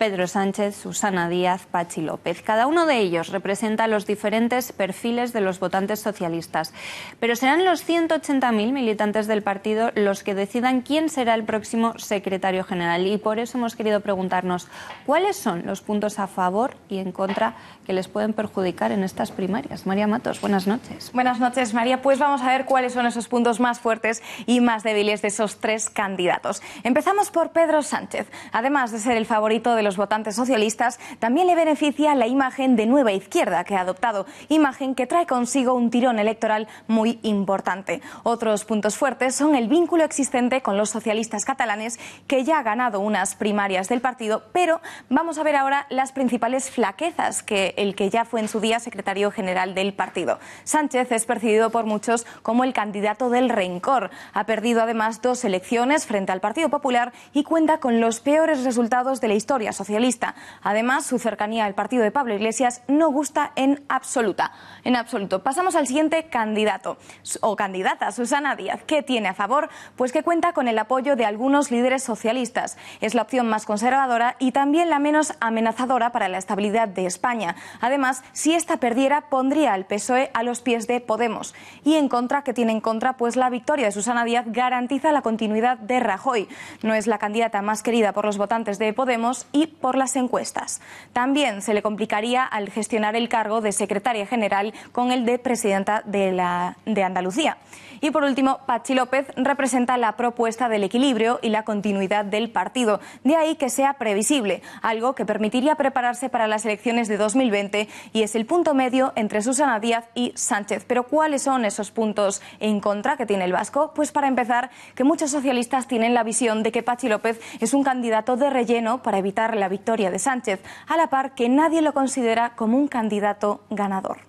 Pedro Sánchez, Susana Díaz, Pachi López. Cada uno de ellos representa los diferentes perfiles de los votantes socialistas. Pero serán los 180.000 militantes del partido los que decidan quién será el próximo secretario general. Y por eso hemos querido preguntarnos cuáles son los puntos a favor y en contra que les pueden perjudicar en estas primarias. María Matos, buenas noches. Buenas noches, María. Pues vamos a ver cuáles son esos puntos más fuertes y más débiles de esos tres candidatos. Empezamos por Pedro Sánchez. Además de ser el favorito de los los votantes socialistas, también le beneficia la imagen de nueva izquierda que ha adoptado, imagen que trae consigo un tirón electoral muy importante. Otros puntos fuertes son el vínculo existente con los socialistas catalanes, que ya ha ganado unas primarias del partido, pero vamos a ver ahora las principales flaquezas que el que ya fue en su día secretario general del partido. Sánchez es percibido por muchos como el candidato del rencor. Ha perdido además dos elecciones frente al Partido Popular y cuenta con los peores resultados de la historia socialista. Además, su cercanía al partido de Pablo Iglesias no gusta en absoluta. En absoluto. Pasamos al siguiente candidato o candidata, Susana Díaz. ¿Qué tiene a favor? Pues que cuenta con el apoyo de algunos líderes socialistas. Es la opción más conservadora y también la menos amenazadora para la estabilidad de España. Además, si esta perdiera, pondría al PSOE a los pies de Podemos. Y en contra, que tiene en contra? Pues la victoria de Susana Díaz garantiza la continuidad de Rajoy. No es la candidata más querida por los votantes de Podemos y por las encuestas. También se le complicaría al gestionar el cargo de secretaria general con el de presidenta de, la, de Andalucía. Y por último, Pachi López representa la propuesta del equilibrio y la continuidad del partido, de ahí que sea previsible, algo que permitiría prepararse para las elecciones de 2020 y es el punto medio entre Susana Díaz y Sánchez. Pero ¿cuáles son esos puntos en contra que tiene el vasco? Pues para empezar, que muchos socialistas tienen la visión de que Pachi López es un candidato de relleno para evitar la victoria de Sánchez, a la par que nadie lo considera como un candidato ganador.